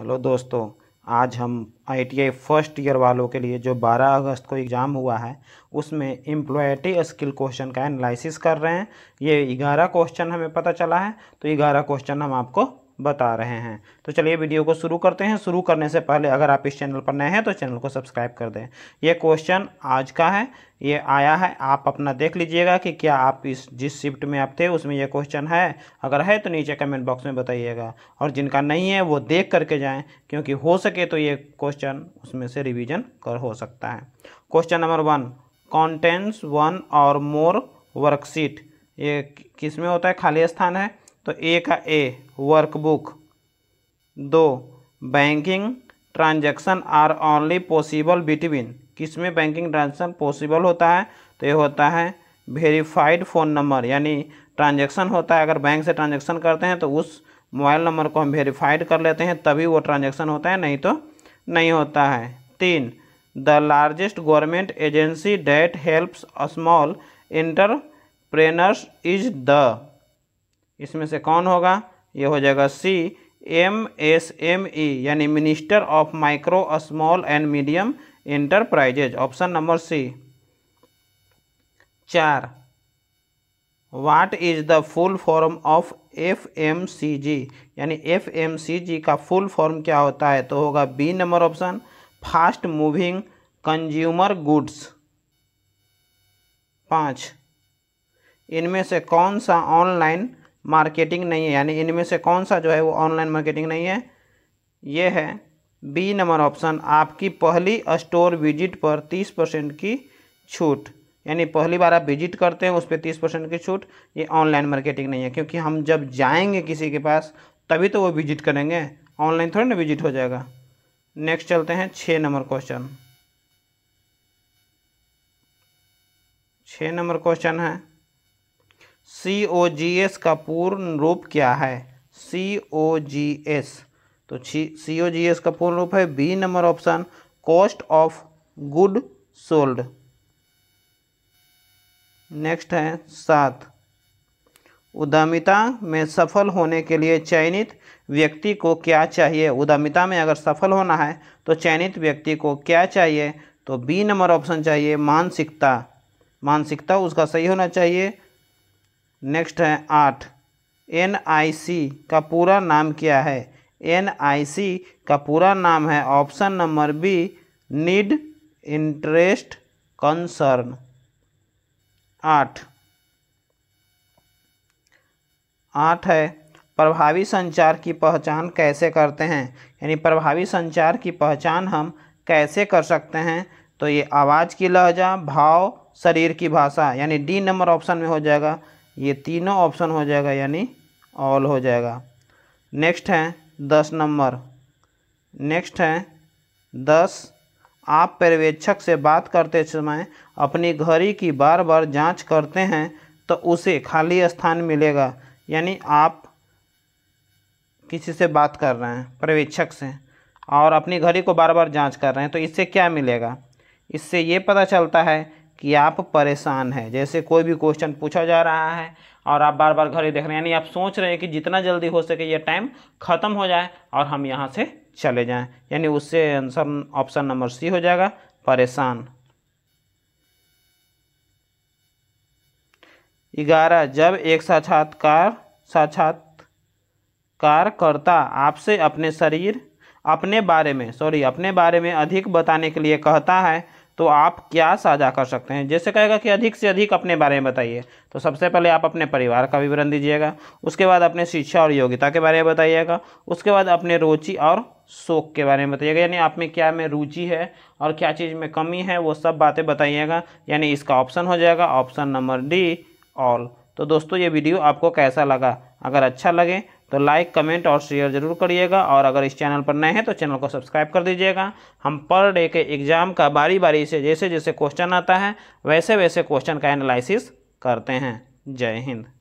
hello दोस्तों आज हम आईटीआई फर्स्ट ईयर वालों के लिए जो 12 अगस्त को एग्ज़ाम हुआ है उसमें एम्प्लॉयटी स्किल क्वेश्चन का एनालिसिस कर रहे हैं ये 11 क्वेश्चन हमें पता चला है तो 11 क्वेश्चन हम आपको बता रहे हैं तो चलिए वीडियो को शुरू करते हैं शुरू करने से पहले अगर आप इस चैनल पर नए हैं तो चैनल को सब्सक्राइब कर दें ये क्वेश्चन आज का है ये आया है आप अपना देख लीजिएगा कि क्या आप इस जिस शिफ्ट में आप थे उसमें ये क्वेश्चन है अगर है तो नीचे कमेंट बॉक्स में बताइएगा और जिनका नहीं है वो देख करके जाएँ क्योंकि हो सके तो ये क्वेश्चन उसमें से रिविजन कर हो सकता है question number one contents one or more worksheet ये किस में होता है खाली स्थान है तो ए का ए वर्कबुक दो banking transaction are only possible between किस में बैंकिंग ट्रांजैक्शन पॉसिबल होता है तो ये होता है वेरीफाइड फ़ोन नंबर यानी ट्रांजैक्शन होता है अगर बैंक से ट्रांजैक्शन करते हैं तो उस मोबाइल नंबर को हम वेरीफाइड कर लेते हैं तभी वो ट्रांजैक्शन होता है नहीं तो नहीं होता है तीन the largest government agency that helps small entrepreneurs is the इसमें से कौन होगा ये हो जाएगा C M S M E यानी minister of micro small and medium enterprises option number C चार what is the full form of F M C G यानी एफ एम सी जी का फुल फॉर्म क्या होता है तो होगा B number option fast moving consumer goods पाँच इनमें से कौन सा ऑनलाइन मार्केटिंग नहीं है यानी इनमें से कौन सा जो है वो ऑनलाइन मार्केटिंग नहीं है ये है बी नंबर ऑप्शन आपकी पहली स्टोर विजिट पर तीस परसेंट की छूट यानी पहली बार आप विजिट करते हैं उस पर तीस परसेंट की छूट ये ऑनलाइन मार्केटिंग नहीं है क्योंकि हम जब जाएंगे किसी के पास तभी तो वो विजिट करेंगे ऑनलाइन थोड़ी ना विजिट हो जाएगा नेक्स्ट चलते हैं छः नंबर क्वेश्चन छः नंबर क्वेश्चन है सी ओ जी एस का पूर्ण रूप क्या है सी ओ जी एस तो सी ओ जी एस का पूर्ण रूप है B number option cost of good sold next है सात उद्यमिता में सफल होने के लिए चयनित व्यक्ति को क्या चाहिए उद्यमिता में अगर सफल होना है तो चयनित व्यक्ति को क्या चाहिए तो बी नंबर ऑप्शन चाहिए मानसिकता मानसिकता उसका सही होना चाहिए नेक्स्ट है आठ एन आई सी का पूरा नाम क्या है एन आई सी का पूरा नाम है option number B need interest concern आठ आठ है प्रभावी संचार की पहचान कैसे करते हैं यानी प्रभावी संचार की पहचान हम कैसे कर सकते हैं तो ये आवाज़ की लहजा भाव शरीर की भाषा यानी डी नंबर ऑप्शन में हो जाएगा ये तीनों ऑप्शन हो जाएगा यानी ऑल हो जाएगा नेक्स्ट है दस नंबर नेक्स्ट है दस आप पर्यवेक्षक से बात करते समय अपनी घड़ी की बार बार जांच करते हैं तो उसे खाली स्थान मिलेगा यानी आप किसी से बात कर रहे हैं पर्यवेक्षक से और अपनी घड़ी को बार बार जांच कर रहे हैं तो इससे क्या मिलेगा इससे ये पता चलता है कि आप परेशान हैं जैसे कोई भी क्वेश्चन पूछा जा रहा है और आप बार बार घड़ी देख रहे हैं यानी आप सोच रहे हैं कि जितना जल्दी हो सके ये टाइम ख़त्म हो जाए और हम यहाँ से चले जाएं यानी उससे आंसर ऑप्शन नंबर सी हो जाएगा परेशान ग्यारह जब एक साक्षात्कार साक्षात्कार करता आपसे अपने शरीर अपने बारे में सॉरी अपने बारे में अधिक बताने के लिए कहता है तो आप क्या साझा कर सकते हैं जैसे कहेगा कि अधिक से अधिक अपने बारे में बताइए तो सबसे पहले आप अपने परिवार का विवरण दीजिएगा उसके बाद अपने शिक्षा और योग्यता के बारे में बताइएगा उसके बाद अपने रुचि और शोक के बारे में बताइएगा यानी आप में क्या में रुचि है और क्या चीज़ में कमी है वो सब बातें बताइएगा यानी इसका ऑप्शन हो जाएगा ऑप्शन नंबर डी ऑल तो दोस्तों ये वीडियो आपको कैसा लगा अगर अच्छा लगे तो लाइक कमेंट और शेयर जरूर करिएगा और अगर इस चैनल पर नए हैं तो चैनल को सब्सक्राइब कर दीजिएगा हम पर डे के एग्ज़ाम का बारी बारी से जैसे जैसे क्वेश्चन आता है वैसे वैसे क्वेश्चन का एनालिसिस करते हैं जय हिंद